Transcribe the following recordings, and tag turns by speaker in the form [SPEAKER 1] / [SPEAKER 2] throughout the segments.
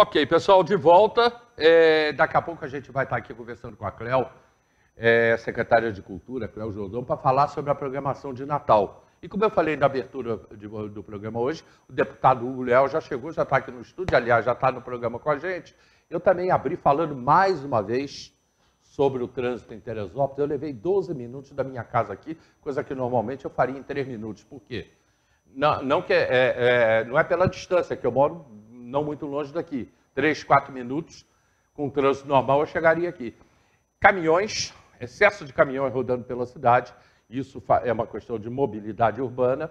[SPEAKER 1] Ok, pessoal, de volta. É, daqui a pouco a gente vai estar aqui conversando com a Cléo, é, secretária de Cultura, Cléo Jordão, para falar sobre a programação de Natal. E como eu falei na abertura de, do programa hoje, o deputado Hugo Léo já chegou, já está aqui no estúdio, aliás, já está no programa com a gente. Eu também abri falando mais uma vez sobre o trânsito em Teresópolis. Eu levei 12 minutos da minha casa aqui, coisa que normalmente eu faria em 3 minutos. Por quê? Não, não, que, é, é, é, não é pela distância, que eu moro não muito longe daqui. Três, quatro minutos, com o trânsito normal, eu chegaria aqui. Caminhões, excesso de caminhões rodando pela cidade, isso é uma questão de mobilidade urbana,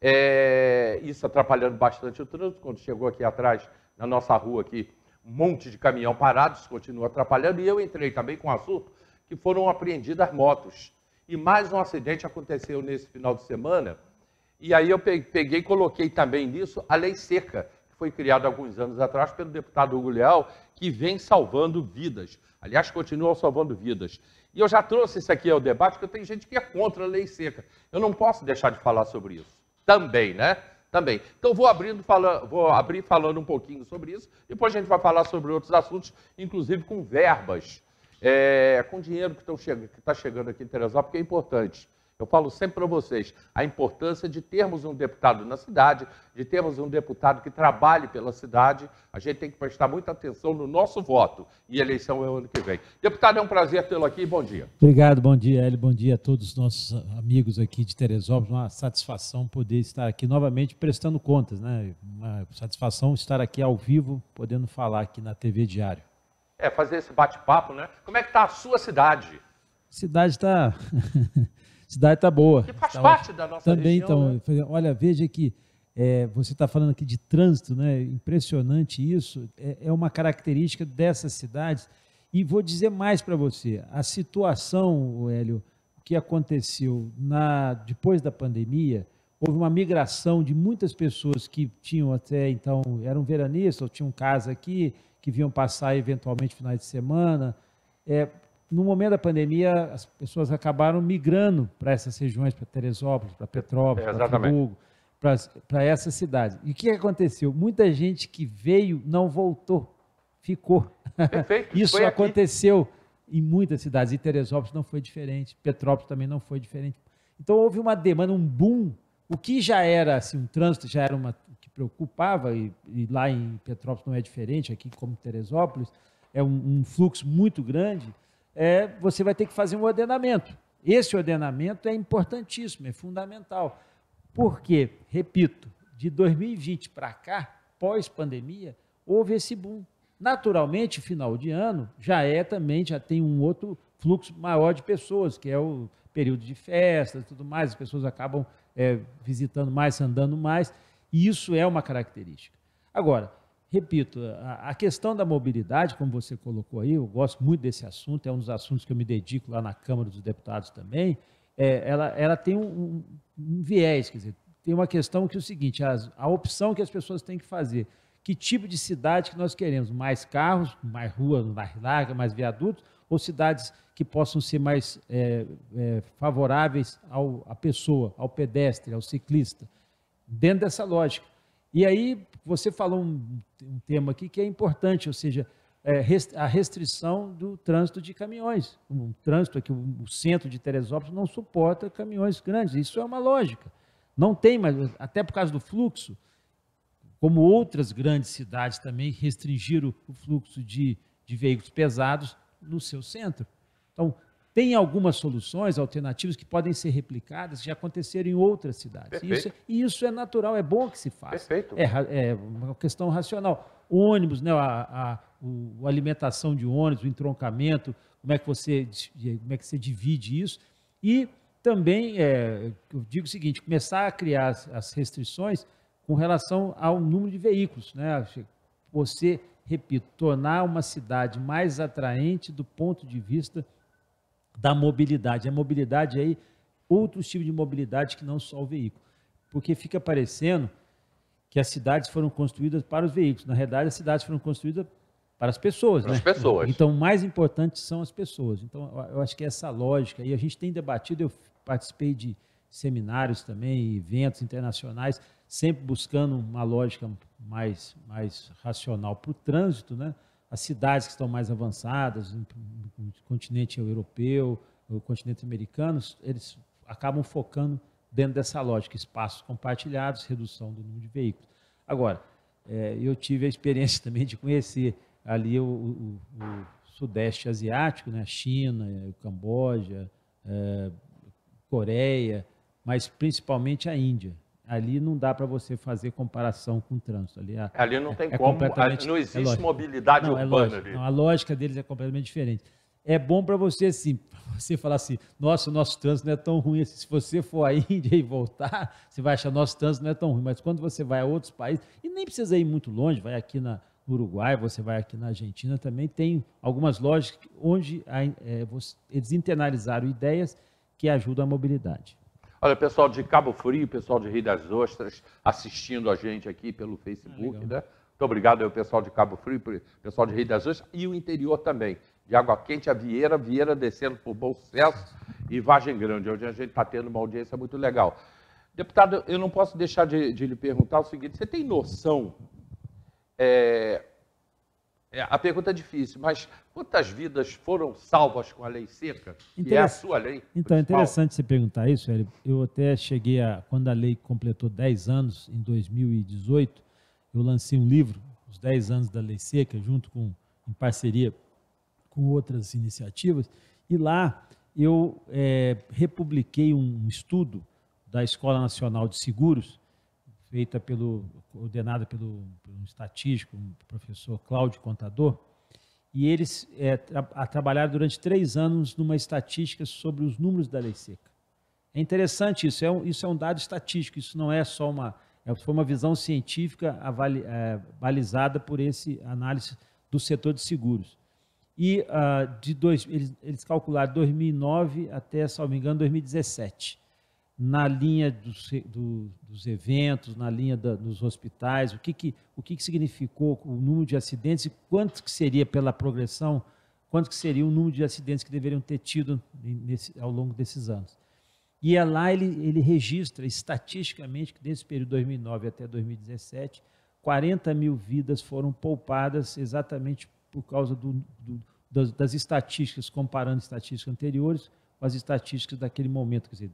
[SPEAKER 1] é, isso atrapalhando bastante o trânsito. Quando chegou aqui atrás, na nossa rua aqui, um monte de caminhão parado, isso continua atrapalhando. E eu entrei também com um assunto que foram apreendidas motos. E mais um acidente aconteceu nesse final de semana. E aí eu peguei e coloquei também nisso a lei seca, foi criado alguns anos atrás pelo deputado Hugo Leal, que vem salvando vidas. Aliás, continua salvando vidas. E eu já trouxe isso aqui ao debate, porque tem gente que é contra a lei seca. Eu não posso deixar de falar sobre isso. Também, né? Também. Então, vou, abrindo, fala, vou abrir falando um pouquinho sobre isso. Depois a gente vai falar sobre outros assuntos, inclusive com verbas, é, com dinheiro que está chegando aqui em Teresópolis, que é importante. Eu falo sempre para vocês a importância de termos um deputado na cidade, de termos um deputado que trabalhe pela cidade. A gente tem que prestar muita atenção no nosso voto e eleição é o ano que vem. Deputado, é um prazer tê-lo aqui. Bom dia.
[SPEAKER 2] Obrigado, bom dia, Eli. Bom dia a todos os nossos amigos aqui de Teresópolis. Uma satisfação poder estar aqui novamente prestando contas, né? Uma satisfação estar aqui ao vivo, podendo falar aqui na TV Diário.
[SPEAKER 1] É, fazer esse bate-papo, né? Como é que está a sua cidade?
[SPEAKER 2] A cidade está. cidade tá boa. Que faz tá parte ótimo. da nossa Também, região, então, né? olha, veja que é, você está falando aqui de trânsito, né? Impressionante isso. É, é uma característica dessas cidades. E vou dizer mais para você, a situação, Hélio, que aconteceu na depois da pandemia, houve uma migração de muitas pessoas que tinham até então eram veranistas ou tinham casa aqui, que vinham passar eventualmente finais de semana, é, no momento da pandemia, as pessoas acabaram migrando para essas regiões, para Teresópolis, para Petrópolis, é, para Friburgo, para essas cidades. E o que aconteceu? Muita gente que veio não voltou, ficou. Perfeito. Isso foi aconteceu aqui. em muitas cidades. E Teresópolis não foi diferente, Petrópolis também não foi diferente. Então houve uma demanda, um boom. O que já era assim, um trânsito, já era uma que preocupava, e, e lá em Petrópolis não é diferente, aqui como Teresópolis, é um, um fluxo muito grande é, você vai ter que fazer um ordenamento. Esse ordenamento é importantíssimo, é fundamental. Porque, repito, de 2020 para cá, pós-pandemia, houve esse boom. Naturalmente, final de ano já é também, já tem um outro fluxo maior de pessoas, que é o período de festas e tudo mais, as pessoas acabam é, visitando mais, andando mais, e isso é uma característica. Agora, repito, a, questão da mobilidade, como você colocou aí, eu gosto muito desse assunto, é um dos assuntos que eu me dedico lá na Câmara dos Deputados também. É, ela, ela tem um, um, um, viés, quer dizer, tem uma questão que é o seguinte: as, a opção que as pessoas têm que fazer. Que tipo de cidade que nós queremos? Mais carros, mais ruas, mais larga, mais viadutos, ou cidades que possam ser mais é, é, favoráveis ao, à pessoa, ao pedestre, ao ciclista? Dentro dessa lógica e aí você falou um, um tema aqui que é importante, ou seja, é, rest, a restrição do trânsito de caminhões. Um trânsito aqui, o um, um centro de Teresópolis não suporta caminhões grandes. Isso é uma lógica. Não tem mais, até por causa do fluxo, como outras grandes cidades também restringiram o fluxo de, de veículos pesados no seu centro. Então, tem algumas soluções alternativas que podem ser replicadas, já aconteceram em outras cidades. E isso, é, e isso, é natural, é bom que se faça. É, é, uma questão racional. Ônibus, né, a, a, o, a alimentação de ônibus, o entroncamento, como é que você, como é que você divide isso. E também, é, eu digo o seguinte, começar a criar as, as restrições com relação ao número de veículos. Né? Você, repito, tornar uma cidade mais atraente do ponto de vista da mobilidade. A mobilidade aí, outros tipos de mobilidade que não só o veículo. Porque fica parecendo que as cidades foram construídas para os veículos. Na realidade, as cidades foram construídas para as pessoas. Para né? as pessoas. Então, o mais importante são as pessoas. Então, eu acho que é essa lógica, e a gente tem debatido, eu participei de seminários também, eventos internacionais, sempre buscando uma lógica mais, mais racional para o trânsito, né? as cidades que estão mais avançadas, o continente europeu, o continente americano, eles acabam focando dentro dessa lógica, espaços compartilhados, redução do número de veículos. Agora, é, eu tive a experiência também de conhecer ali o, o, o Sudeste Asiático, né? China, Camboja, é, Coreia, mas principalmente a Índia ali não dá para você fazer comparação com o trânsito. Ali, é ali não tem é, como, não existe é mobilidade não, é urbana ali. Não, a lógica deles é completamente diferente. É bom para você, assim, você falar assim, nossa, o nosso trânsito não é tão ruim assim. Se você for à Índia e voltar, você vai achar nosso trânsito não é tão ruim. Mas quando você vai a outros países, e nem precisa ir muito longe, vai aqui na, no Uruguai, você vai aqui na Argentina, também tem algumas lógicas onde a, é, eles internalizaram ideias que ajudam a mobilidade.
[SPEAKER 1] Olha, pessoal de Cabo Frio, pessoal de Rio das Ostras, assistindo a gente aqui pelo Facebook, né? Muito obrigado ao pessoal de Cabo Frio, pessoal de Rio das Ostras e o interior também. De Água Quente a Vieira, Vieira descendo por Bom Sucesso e Vargem Grande, onde a gente está tendo uma audiência muito legal. Deputado, eu não posso deixar de, de lhe perguntar o seguinte: você tem noção é, é, a pergunta é difícil, mas quantas vidas foram salvas com a lei seca? Interess... é a sua lei. Então, é principal? é interessante
[SPEAKER 2] você perguntar isso, Hélio. Eu até cheguei a. Quando a lei completou 10 anos, em 2018, eu lancei um livro, Os 10 Anos da Lei Seca, junto com. em parceria com outras iniciativas. E lá eu é, republiquei um estudo da Escola Nacional de Seguros feita pelo, coordenada pelo, pelo estatístico, um professor Cláudio Contador, e eles é, tra trabalharam durante três anos numa estatística sobre os números da lei seca. É interessante isso, é um, isso é um dado estatístico, isso não é só uma, é, foi uma visão científica avali, é, balizada por esse análise do setor de seguros. E uh, de dois, eles, eles calcularam 2009 até, se não me engano, 2017 na linha dos, do, dos eventos, na linha da, dos hospitais, o que, que, o que, que significou o número de acidentes e quanto que seria pela progressão, quanto que seria o número de acidentes que deveriam ter tido nesse, ao longo desses anos. E é lá ele, ele registra estatisticamente que desse período de 2009 até 2017, 40 mil vidas foram poupadas exatamente por causa do, do, das, das estatísticas, comparando estatísticas anteriores, com as estatísticas daquele momento, quer dizer,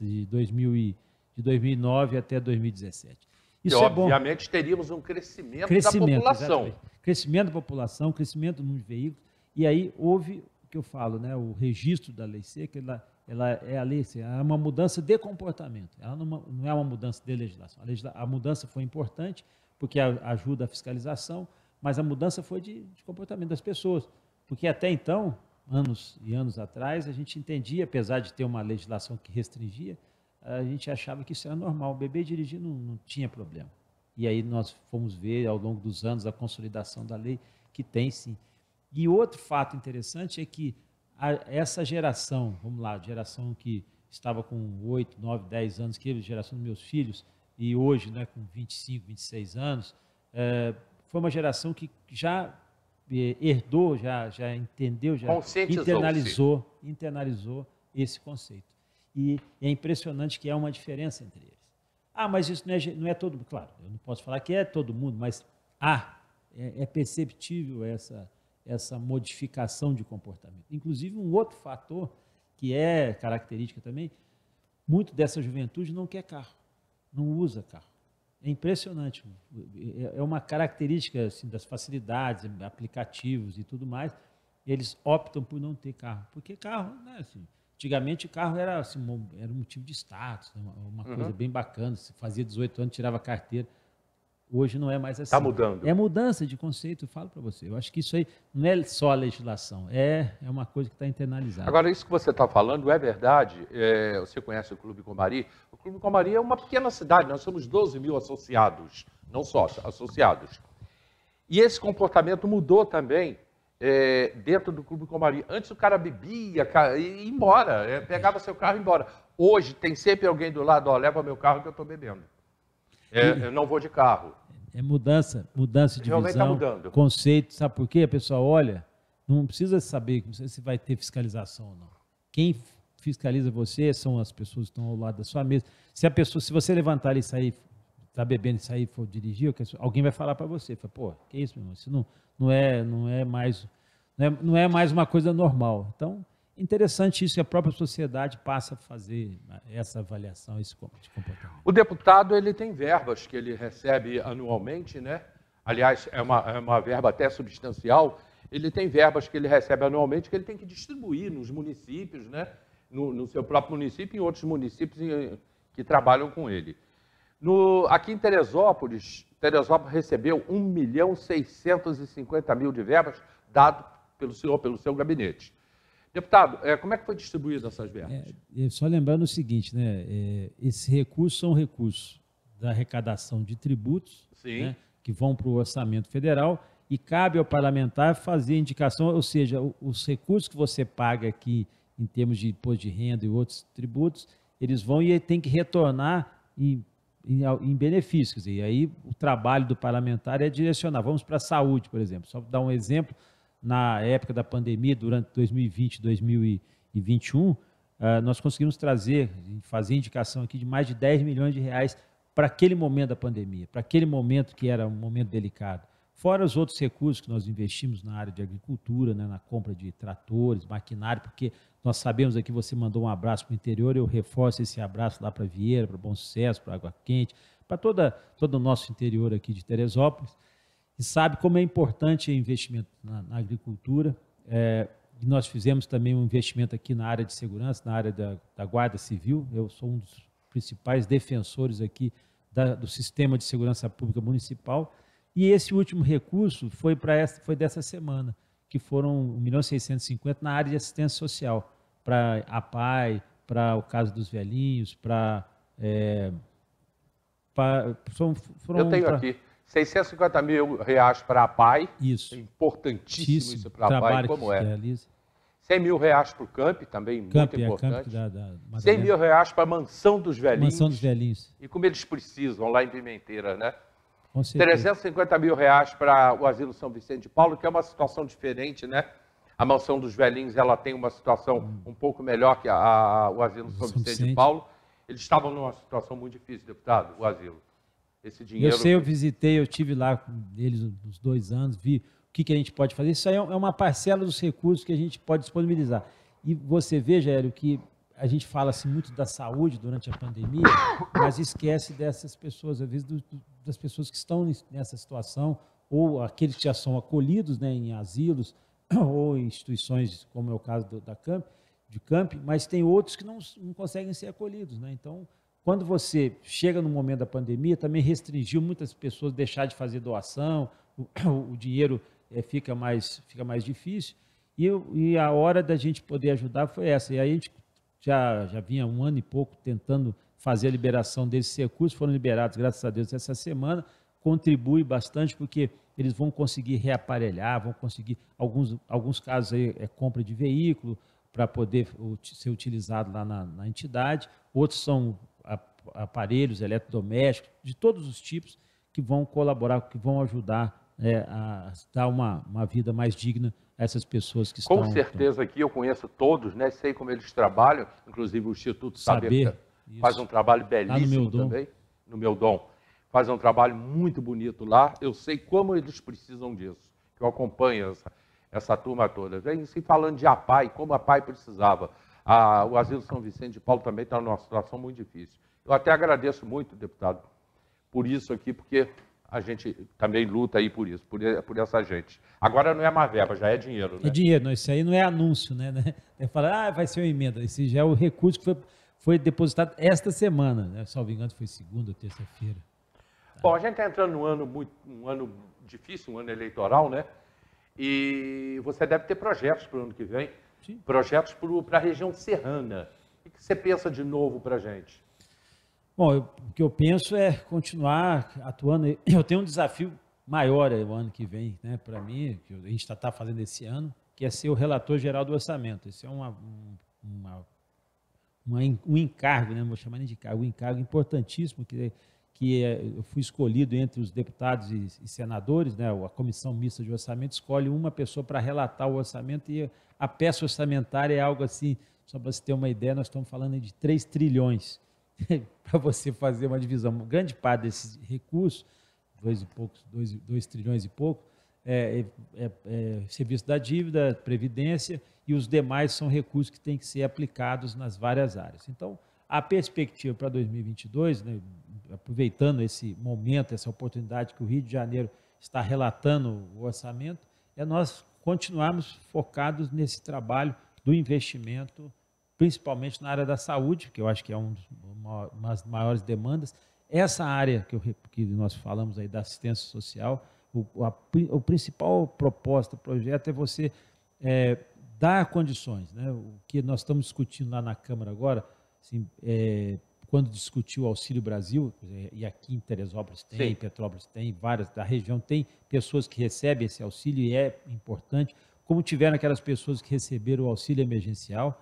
[SPEAKER 2] de, 2000 e, de 2009 até 2017. Isso e, é obviamente,
[SPEAKER 1] bom. teríamos um crescimento, crescimento da população. Exatamente.
[SPEAKER 2] Crescimento da população, crescimento nos veículos. E aí houve, o que eu falo, né, o registro da lei seca, ela, ela é a lei seca, assim, é uma mudança de comportamento, ela não, não é uma mudança de legislação. A, legisla, a mudança foi importante, porque ajuda a fiscalização, mas a mudança foi de, de comportamento das pessoas. Porque até então, anos e anos atrás, a gente entendia, apesar de ter uma legislação que restringia, a gente achava que isso era normal. O bebê dirigir não, não tinha problema. E aí nós fomos ver ao longo dos anos a consolidação da lei, que tem sim. E outro fato interessante é que a, essa geração, vamos lá, geração que estava com 8, 9, 10 anos, que é a geração dos meus filhos, e hoje né, com 25, 26 anos, é, foi uma geração que já eh, herdou, já, já entendeu, já internalizou, internalizou esse conceito. E é impressionante que há uma diferença entre eles. Ah, mas isso não é, não é todo mundo. Claro, eu não posso falar que é todo mundo, mas há, é, é perceptível essa, essa modificação de comportamento. Inclusive, um outro fator que é característica também, muito dessa juventude não quer carro, não usa carro. É impressionante. É, é uma característica assim, das facilidades, aplicativos e tudo mais. Eles optam por não ter carro. Porque carro, né, assim, antigamente carro era, assim, era um motivo de status, né, uma, uhum. coisa bem bacana. Se fazia 18 anos, tirava carteira. Hoje não é mais assim. Está mudando. É mudança de conceito, eu falo para você. Eu acho que isso aí não é só a legislação, é, é uma coisa que está internalizada.
[SPEAKER 1] Agora, isso que você está falando é verdade. É, você conhece o Clube Comari? O Clube Comari é uma pequena cidade, nós somos 12 mil associados, não só associados. E esse comportamento mudou também é, dentro do Clube Comari. Antes o cara bebia e ia embora, é, pegava seu carro e ia embora. Hoje tem sempre alguém do lado, ó, leva meu carro que eu estou bebendo. É, eu não vou de carro.
[SPEAKER 2] É mudança, mudança de Realmente tá visão, tá mudando. conceito, sabe por quê? A pessoa olha, não precisa saber se vai ter fiscalização ou não. Quem fiscaliza você são as pessoas que estão ao lado da sua mesa. Se a pessoa, se você levantar e sair, tá bebendo e sair for dirigir, alguém vai falar para você, fala, pô, que isso, meu irmão? Isso não, não é, não é mais, não é, não é mais uma coisa normal. Então interessante isso que a própria sociedade passa a fazer essa avaliação, esse comportamento.
[SPEAKER 1] O deputado ele tem verbas que ele recebe anualmente, né? Aliás, é uma, é uma verba até substancial. Ele tem verbas que ele recebe anualmente que ele tem que distribuir nos municípios, né? No, no seu próprio município e em outros municípios que trabalham com ele. No, aqui em Teresópolis, Teresópolis recebeu 1 milhão 650 mil de verbas dado pelo senhor, pelo seu gabinete. Deputado, é, como é que foi distribuída essas verbas? É,
[SPEAKER 2] é, só lembrando o seguinte, né? É, esses recursos são recursos da arrecadação de tributos, né, que vão para o orçamento federal e cabe ao parlamentar fazer indicação, ou seja, os recursos que você paga aqui em termos de imposto de renda e outros tributos, eles vão e tem que retornar em, em, em benefícios. E aí o trabalho do parlamentar é direcionar. Vamos para a saúde, por exemplo. Só para dar um exemplo, na época da pandemia, durante 2020 2021, eh, nós conseguimos trazer, fazer indicação aqui de mais de 10 milhões de reais para aquele momento da pandemia, para aquele momento que era um momento delicado. Fora os outros recursos que nós investimos na área de agricultura, né, na compra de tratores, maquinário, porque nós sabemos aqui, você mandou um abraço para o interior, eu reforço esse abraço lá para Vieira, para Bom Sucesso, para Água Quente, para todo o nosso interior aqui de Teresópolis e sabe como é importante o investimento na, na agricultura. É, nós fizemos também um investimento aqui na área de segurança, na área da, da Guarda Civil. Eu sou um dos principais defensores aqui da, do sistema de segurança pública municipal. E esse último recurso foi, pra, foi dessa semana, que foram 1 milhão 650 na área de assistência social, para a PAI, para o caso dos velhinhos, para. É, foram, foram, Eu tenho pra, aqui.
[SPEAKER 1] 650 mil reais para a PAI. Isso. É importantíssimo Trabalho isso para a PAI, como é. Realiza. 100 mil reais para o CAMP, também Camp, muito é, camp Da, da 100 mil reais para a mansão dos velhinhos. Mansão dos velhinhos. E como eles precisam lá em Pimenteira, né? 350 mil reais para o Asilo São Vicente de Paulo, que é uma situação diferente, né? A mansão dos velhinhos ela tem uma situação hum. um pouco melhor que a, a, o Asilo São, São Vicente, Vicente de Paulo. Eles estavam numa situação muito difícil, deputado, o asilo esse dinheiro. Eu sei, eu
[SPEAKER 2] visitei, eu tive lá com eles uns dois anos, vi o que, que a gente pode fazer. Isso aí é, é uma parcela dos recursos que a gente pode disponibilizar. E você vê, Gério, que a gente fala assim, muito da saúde durante a pandemia, mas esquece dessas pessoas, às vezes do, das pessoas que estão nessa situação, ou aqueles que já são acolhidos né, em asilos ou em instituições, como é o caso do, da Camp, de Camp, mas tem outros que não, não conseguem ser acolhidos. Né? Então, quando você chega no momento da pandemia, também restringiu muitas pessoas deixar de fazer doação, o, o dinheiro é, fica, mais, fica mais difícil. E, e, a hora da gente poder ajudar foi essa. E aí a gente já, já vinha um ano e pouco tentando fazer a liberação desses recursos, foram liberados, graças a Deus, essa semana. Contribui bastante, porque eles vão conseguir reaparelhar, vão conseguir, alguns, alguns casos aí é compra de veículo para poder ser utilizado lá na, na entidade, outros são aparelhos eletrodomésticos, de todos os tipos, que vão colaborar, que vão ajudar é, a dar uma, uma vida mais digna a essas pessoas que estão... Com
[SPEAKER 1] certeza aqui, eu conheço todos, né? sei como eles trabalham, inclusive o Instituto Saber, Saber faz um trabalho belíssimo no também, no meu dom. Faz um trabalho muito bonito lá, eu sei como eles precisam disso, que eu acompanho essa, essa turma toda. Vem se falando de a pai, como a pai precisava. A, ah, o Asilo São Vicente de Paulo também está numa situação muito difícil. Eu até agradeço muito, deputado, por isso aqui, porque a gente também luta aí por isso, por, eh, por essa gente. Agora não é mais verba, já é dinheiro, né? É dinheiro,
[SPEAKER 2] não, isso aí não é anúncio, né? né? É falar, ah, vai ser uma emenda. Esse já é o recurso que foi, foi depositado esta semana, né? Salvo engano, foi segunda ou terça-feira.
[SPEAKER 1] Tá. Bom, a gente está entrando num ano, muito, um ano difícil, um ano eleitoral, né? E você deve ter projetos para o ano que vem, Sim. projetos para a região serrana. O que você pensa de novo para a gente?
[SPEAKER 2] Bom, eu, o que eu penso é continuar atuando. Eu tenho um desafio maior o ano que vem, né, para mim, que a gente está tá fazendo esse ano, que é ser o relator geral do orçamento. Isso é uma, um, uma, uma, um encargo, né, não vou chamar nem de encargo, um encargo importantíssimo que, que é, eu fui escolhido entre os deputados e, e senadores, né, a comissão mista de orçamento escolhe uma pessoa para relatar o orçamento e a peça orçamentária é algo assim, só para você ter uma ideia, nós estamos falando de 3 trilhões para você fazer uma divisão, grande parte desses recursos, dois e poucos, dois, dois trilhões e pouco, é, é, é, é, serviço da dívida, previdência e os demais são recursos que têm que ser aplicados nas várias áreas. Então, a perspectiva para 2022, né, aproveitando esse momento, essa oportunidade que o Rio de Janeiro está relatando o orçamento, é nós continuarmos focados nesse trabalho do investimento principalmente na área da saúde, que eu acho que é um dos, uma, das maiores demandas. Essa área que, eu, que nós falamos aí da assistência social, o, a, o principal proposta, projeto é você é, dar condições. Né? O que nós estamos discutindo lá na Câmara agora, assim, é, quando discutiu o Auxílio Brasil, e aqui em Teresópolis tem, Sim. Petrópolis tem, várias da região tem pessoas que recebem esse auxílio e é importante, como tiveram aquelas pessoas que receberam o auxílio emergencial,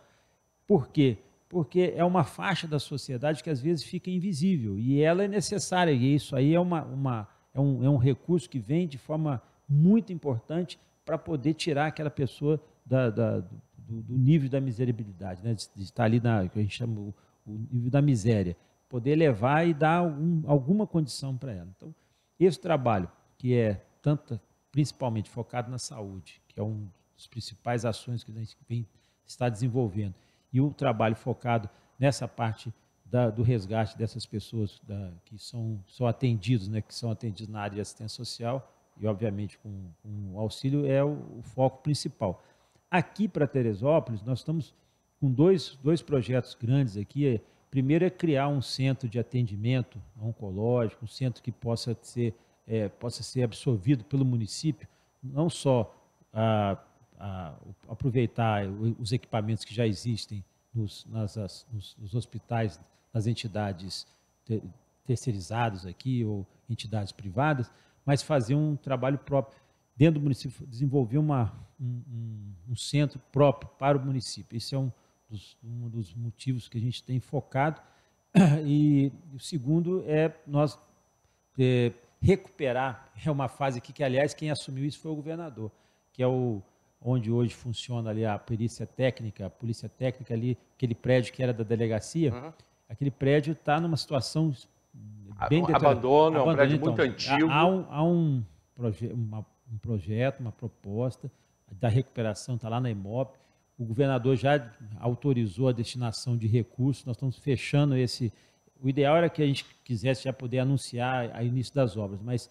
[SPEAKER 2] por quê? Porque é uma faixa da sociedade que às vezes fica invisível e ela é necessária, e isso aí é, uma, uma, é, um, é um recurso que vem de forma muito importante para poder tirar aquela pessoa da, da, do, do, nível da miserabilidade, né? de, de estar ali na que a gente chama o, o nível da miséria, poder levar e dar algum, alguma condição para ela. Então, esse trabalho que é tanto principalmente focado na saúde, que é um dos principais ações que a gente vem, está desenvolvendo, e o trabalho focado nessa parte da, do resgate dessas pessoas da, que são, são atendidos, né, que são atendidos na área de assistência social e, obviamente, com, com auxílio, é o, o foco principal. Aqui para Teresópolis, nós estamos com dois, dois projetos grandes aqui. É, primeiro é criar um centro de atendimento oncológico, um centro que possa ser, é, possa ser absorvido pelo município, não só ah, a, aproveitar os equipamentos que já existem nos, nas, nos, nos hospitais, nas entidades terceirizadas aqui ou entidades privadas, mas fazer um trabalho próprio dentro do município, desenvolver uma, um, um, centro próprio para o município. Esse é um dos, um dos motivos que a gente tem focado. E o segundo é nós é, recuperar, é uma fase aqui que, aliás, quem assumiu isso foi o governador, que é o onde hoje funciona ali a perícia técnica, a polícia técnica ali, aquele prédio que era da delegacia, uhum. aquele prédio está numa situação bem um detalhada. Abandono, é um prédio então, muito antigo. Há, um, há um, proje uma, um, projeto, uma proposta da recuperação, está lá na IMOP. O governador já autorizou a destinação de recursos, nós estamos fechando esse... O ideal era que a gente quisesse já poder anunciar a início das obras, mas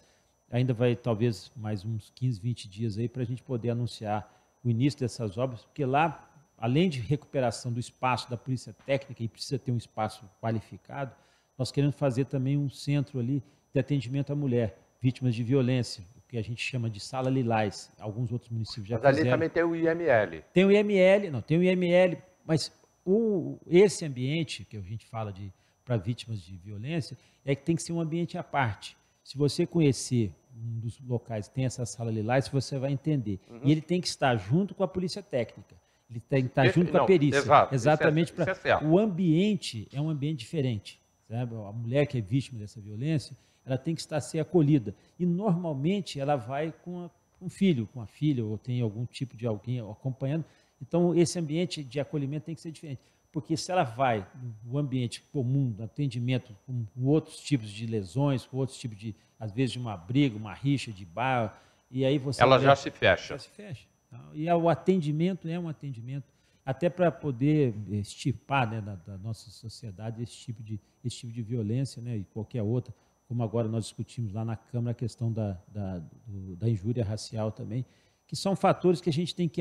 [SPEAKER 2] ainda vai talvez mais uns 15, 20 dias aí para a gente poder anunciar o início dessas obras, porque lá, além de recuperação do espaço da polícia técnica, e precisa ter um espaço qualificado, nós queremos fazer também um centro ali de atendimento à mulher, vítimas de violência, o que a gente chama de sala lilás. Alguns outros municípios já mas fizeram. Mas ali
[SPEAKER 1] também tem o IML.
[SPEAKER 2] Tem o IML, não, tem o IML, mas o, esse ambiente que a gente fala de para vítimas de violência é que tem que ser um ambiente à parte. Se você conhecer um dos locais tem essa sala lilás, você vai entender. Uhum. E ele tem que estar junto com a polícia técnica. Ele tem que estar junto Não, com a perícia. Exato, é- exatamente é, para é o ambiente é um ambiente diferente. Sabe? A mulher que é vítima dessa violência, ela tem que estar ser acolhida. E normalmente ela vai com, a, um filho, com a filha, ou tem algum tipo de alguém acompanhando. Então esse ambiente de acolhimento tem que ser diferente porque se ela vai no ambiente comum, atendimento com outros tipos de lesões, com outros tipos de às vezes de uma briga, uma rixa de bar, e aí você... Ela já se fecha. Já se fecha. Tá? E é o atendimento é um atendimento, até para poder estipar eh, né, da, da, nossa sociedade esse tipo de, esse tipo de violência né, e qualquer outra, como agora nós discutimos lá na Câmara a questão da, da, do, da injúria racial também, que são fatores que a gente tem que,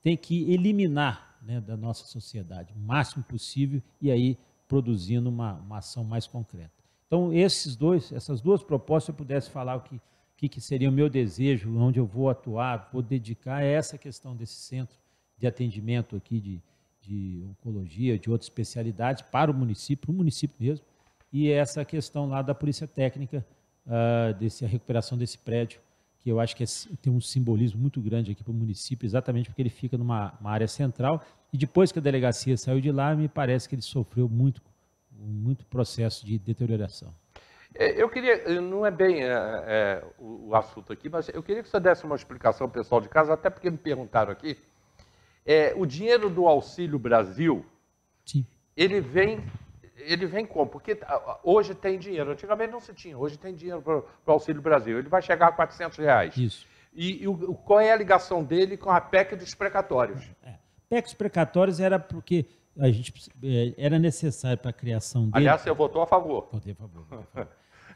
[SPEAKER 2] tem que eliminar né, da nossa sociedade o máximo possível e aí produzindo uma, uma ação mais concreta. Então, esses dois, essas duas propostas, se eu pudesse falar o que, que, que seria o meu desejo, onde eu vou atuar, vou dedicar, é essa questão desse centro de atendimento aqui de, de oncologia, de outras especialidades para o município, para o município mesmo, e essa questão lá da polícia técnica, uh, desse, a recuperação desse prédio, que eu acho que é, tem um simbolismo muito grande aqui para o município, exatamente porque ele fica numa área central, e depois que a delegacia saiu de lá, me parece que ele sofreu muito muito processo de deterioração.
[SPEAKER 1] É, eu queria, eh, não é bem é, é, o assunto aqui, mas eu queria que você desse uma explicação pessoal de casa, até porque me perguntaram aqui. É, o dinheiro do Auxílio Brasil, Sim. ele vem ele vem como? Porque ah, ah, hoje tem dinheiro. Antigamente não se tinha. Hoje tem dinheiro para o Auxílio Brasil. Ele vai chegar a 400 reais. Isso. E, e o, qual é a ligação dele com a PEC dos precatórios? É. PEC dos
[SPEAKER 2] precatórios era porque a gente é, era necessário para a criação dele. Aliás,
[SPEAKER 1] você votou a favor. Votei a favor. a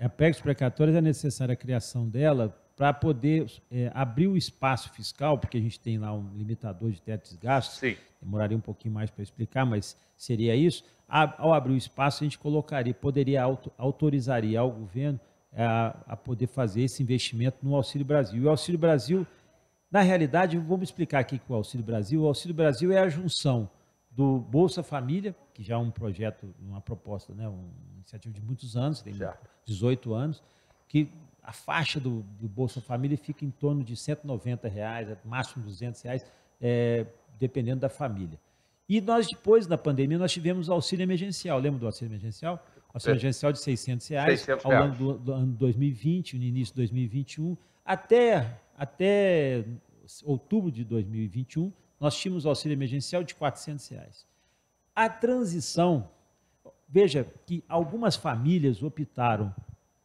[SPEAKER 2] é, PEC dos é necessária a criação dela para poder é, abrir o espaço fiscal, porque a gente tem lá um limitador de teto de gastos. Sim. Demoraria um pouquinho mais para explicar, mas seria isso. ao abrir o espaço, a gente colocaria, poderia autorizaria ao governo é, a, a poder fazer esse investimento no Auxílio Brasil. E o Auxílio Brasil, na realidade, vamos explicar aqui com o Auxílio Brasil. O Auxílio Brasil é a junção do Bolsa Família, que já é um projeto, uma proposta, né, uma iniciativa de muitos anos, tem já. 18 anos, que a faixa do, do, Bolsa Família fica em torno de 190 reais, é máximo 200 reais, é, dependendo da família. E nós depois, da pandemia, nós tivemos auxílio emergencial. Lembra do auxílio emergencial? Auxílio é. emergencial de 600 reais 600 reais. ao longo do, do ano 2020, no início de 2021, até, até outubro de 2021, nós tínhamos o auxílio emergencial de 400 reais. A transição, veja que algumas famílias optaram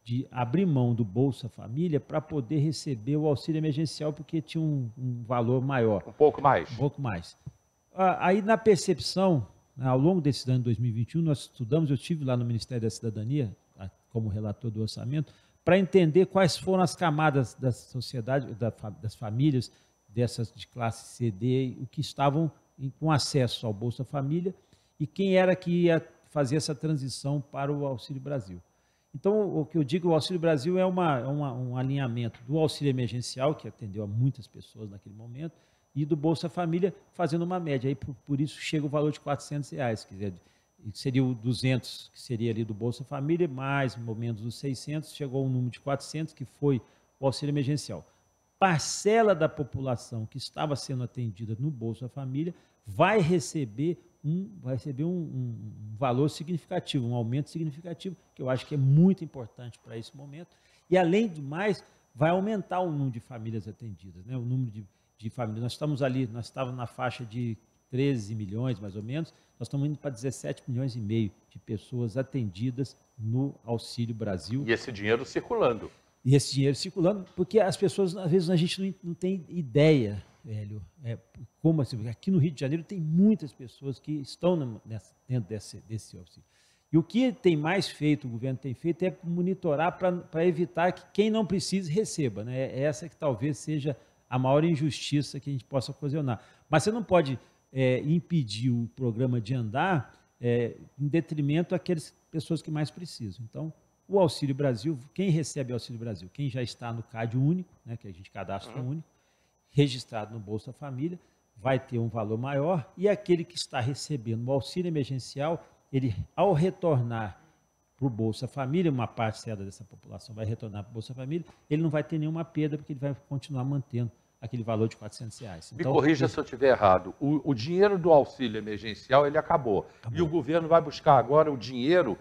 [SPEAKER 2] de abrir mão do Bolsa Família para poder receber o auxílio emergencial, porque tinha um, um, valor maior.
[SPEAKER 1] Um pouco mais. Um pouco mais.
[SPEAKER 2] Aí, na percepção, né, ao longo desse ano de 2021, nós estudamos, eu estive lá no Ministério da Cidadania, como relator do orçamento, para entender quais foram as camadas da sociedade, das famílias, dessas de classe CD, o que estavam em, com acesso ao Bolsa Família e quem era que ia fazer essa transição para o Auxílio Brasil. Então, o que eu digo, o Auxílio Brasil é uma, uma, um alinhamento do auxílio emergencial, que atendeu a muitas pessoas naquele momento, e do Bolsa Família, fazendo uma média. Aí, por, por isso, chega o valor de R$ reais, quer dizer, seria o 200, que seria ali do Bolsa Família, mais ou menos os 600, chegou um número de 400, que foi o auxílio emergencial parcela da população que estava sendo atendida no Bolsa Família vai receber um, vai receber um, um, um valor significativo, um aumento significativo, que eu acho que é muito importante para esse momento. E, além do mais, vai aumentar o número de famílias atendidas, né? o número de, de famílias. Nós estamos ali, nós estávamos na faixa de 13 milhões, mais ou menos, nós estamos indo para 17 milhões e meio de pessoas atendidas no Auxílio Brasil.
[SPEAKER 1] E esse dinheiro circulando.
[SPEAKER 2] E esse dinheiro circulando, porque as pessoas, às vezes, a gente não, não tem ideia, velho, é, como assim, aqui no Rio de Janeiro tem muitas pessoas que estão na, nessa, dentro desse, desse auxílio. E o que tem mais feito, o governo tem feito, é monitorar para evitar que quem não precise receba. Né? É essa que talvez seja a maior injustiça que a gente possa ocasionar. Mas você não pode é, impedir o programa de andar é, em detrimento daquelas pessoas que mais precisam. Então, o Auxílio Brasil, quem recebe Auxílio Brasil? Quem já está no CAD único, né, que a gente cadastra uhum. único, registrado no Bolsa Família, vai ter um valor maior. E aquele que está recebendo o auxílio emergencial, ele, ao retornar para o Bolsa Família, uma parcela dessa população vai retornar para o Bolsa Família, ele não vai ter nenhuma perda, porque ele vai continuar mantendo aquele valor de 400 reais. Então, Me corrija se
[SPEAKER 1] eu estiver errado. O, o, dinheiro do auxílio emergencial, ele acabou. acabou. E o governo vai buscar agora o dinheiro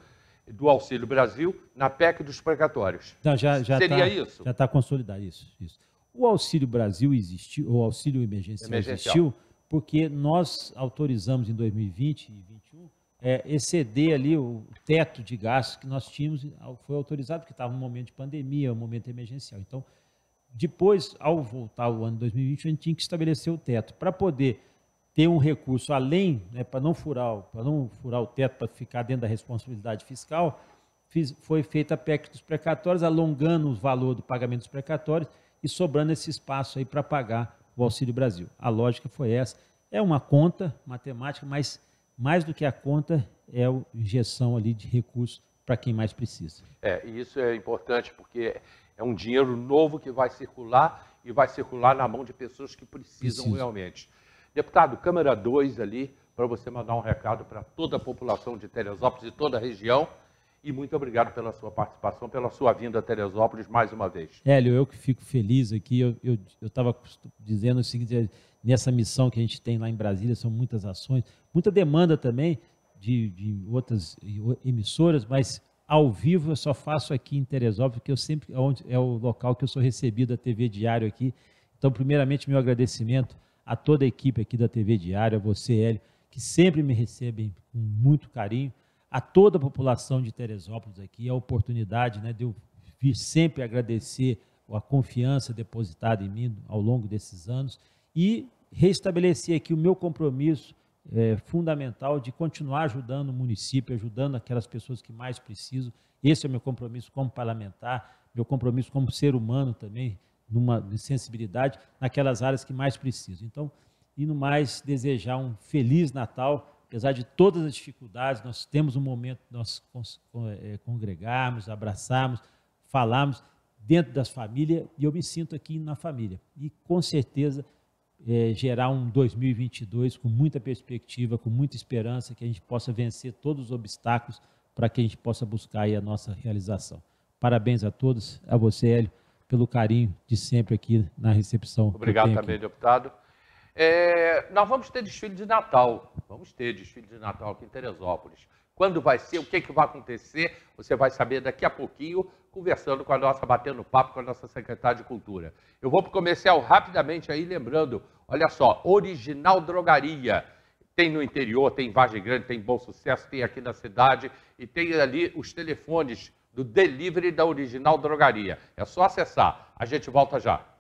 [SPEAKER 1] do Auxílio Brasil na PEC dos precatórios. Não, já, já Seria tá, isso?
[SPEAKER 2] Já está consolidado isso, isso. O Auxílio Brasil existiu, o Auxílio emergencial, emergencial, existiu, porque nós autorizamos em 2020 e 2021 é, exceder ali o teto de gastos que nós tínhamos, foi autorizado, porque estava um momento de pandemia, um momento emergencial. Então, depois, ao voltar o ano 2020, a gente tinha que estabelecer o teto. Para poder ter um recurso além, né, para não furar, para não furar o teto, para ficar dentro da responsabilidade fiscal, fiz, foi feita a PEC dos precatórios, alongando o valor do pagamento dos precatórios e sobrando esse espaço aí para pagar o Auxílio Brasil. A lógica foi essa. É uma conta matemática, mas mais do que a conta é a injeção ali de recursos para quem mais
[SPEAKER 1] precisa. É, e isso é importante porque é um dinheiro novo que vai circular e vai circular na mão de pessoas que precisam Preciso. realmente. Deputado, Câmara 2 ali, para você mandar um recado para toda a população de Teresópolis e toda a região. E muito obrigado pela sua participação, pela sua vinda a Teresópolis mais uma vez.
[SPEAKER 2] Hélio, eu que fico feliz aqui. Eu estava dizendo o seguinte: é, nessa missão que a gente tem lá em Brasília, são muitas ações, muita demanda também de, de outras emissoras, mas ao vivo eu só faço aqui em Teresópolis, porque eu sempre é, é o local que eu sou recebido a TV Diário aqui. Então, primeiramente, meu agradecimento a toda a equipe aqui da TV Diário, a você, Hélio, que sempre me recebem com muito carinho, a toda a população de Teresópolis aqui, a oportunidade né, de eu vir sempre agradecer a confiança depositada em mim ao longo desses anos e restabelecer aqui o meu compromisso é, fundamental de continuar ajudando o município, ajudando aquelas pessoas que mais precisam. Esse é o meu compromisso como parlamentar, meu compromisso como ser humano também, numa sensibilidade naquelas áreas que mais precisam. Então, e no mais, desejar um feliz Natal, apesar de todas as dificuldades, nós temos um momento de nós eh, congregarmos, abraçarmos, falarmos dentro das famílias, e eu me sinto aqui na família. E com certeza é, gerar um 2022 com muita perspectiva, com muita esperança, que a gente possa vencer todos os obstáculos para que a gente possa buscar a nossa realização. Parabéns a todos, a você, Hélio pelo carinho de sempre aqui na recepção. Obrigado também, aqui.
[SPEAKER 1] deputado. É, nós vamos ter desfile de Natal. Vamos ter desfile de Natal aqui em Teresópolis. Quando vai ser, o que, é que vai acontecer, você vai saber daqui a pouquinho, conversando com a nossa, batendo papo com a nossa secretária de Cultura. Eu vou para o comercial rapidamente aí, lembrando, olha só, Original Drogaria. Tem no interior, tem em Vargem Grande, tem em Bom Sucesso, tem aqui na cidade e tem ali os telefones do delivery da Original Drogaria. É só acessar. A gente volta já.